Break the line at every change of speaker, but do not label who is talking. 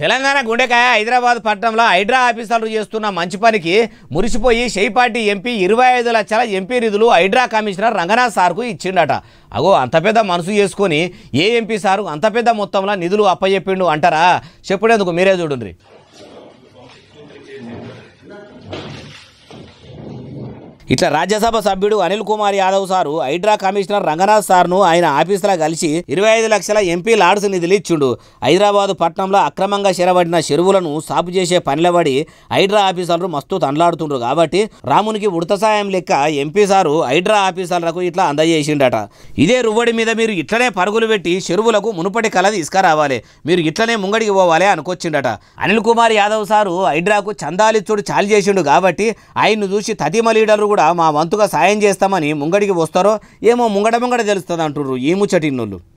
తెలంగాణ గుండెకాయ హైదరాబాద్ పట్టణంలో హైడ్రా ఆఫీసర్లు చేస్తున్న మంచి పనికి మురిసిపోయి షేపాటి ఎంపీ ఇరవై ఐదు లక్షల ఎంపీ నిధులు హైడ్రా కమిషనర్ రంగనాథ్ సార్కు ఇచ్చిండట అగో అంత పెద్ద మనసు చేసుకొని ఏ ఎంపీ సార్ అంత పెద్ద మొత్తంలో నిధులు అప్పచెప్పిండు అంటారా చెప్పుడేందుకు మీరే చూడండి ఇట్లా రాజ్యసభ సభ్యుడు అనిల్ కుమార్ యాదవ్ సారు హైడ్రా కమిషనర్ రంగనాథ్ సార్ను ఆయన ఆఫీసులో కలిసి ఇరవై ఐదు లక్షల ఎంపీ లాడ్స్ నిధులు ఇచ్చిండు హైదరాబాదు పట్టణంలో అక్రమంగా చేరబడిన చెరువులను సాపు చేసే పనిలబడి హైడ్రా ఆఫీసర్లు మస్తు తండ్లాడుతుండ్రు కాబట్టి రామునికి ఉడత సాయం లెక్క ఎంపీ సారు హైడ్రా ఆఫీసర్లకు ఇట్లా అందజేసిండట ఇదే రువ్వడి మీద మీరు ఇట్లనే పరుగులు పెట్టి చెరువులకు మునుపటి కళ తీసుకురావాలి మీరు ఇట్లనే ముంగడికి పోవాలి అనుకొచ్చిండట అనిల్ కుమార్ యాదవ్ సారు హైడ్రాకు చందాలిచ్చుడు చాలు చేసిండు కాబట్టి ఆయన్ను చూసి తదిమ లీడర్లు కూడా మా వంతుగా సాయం చేస్తామని ముంగడికి వస్తారో ఏమో ముంగడ ముంగడ తెలుస్తుంది అంటుర్రు ఈ నోళ్ళు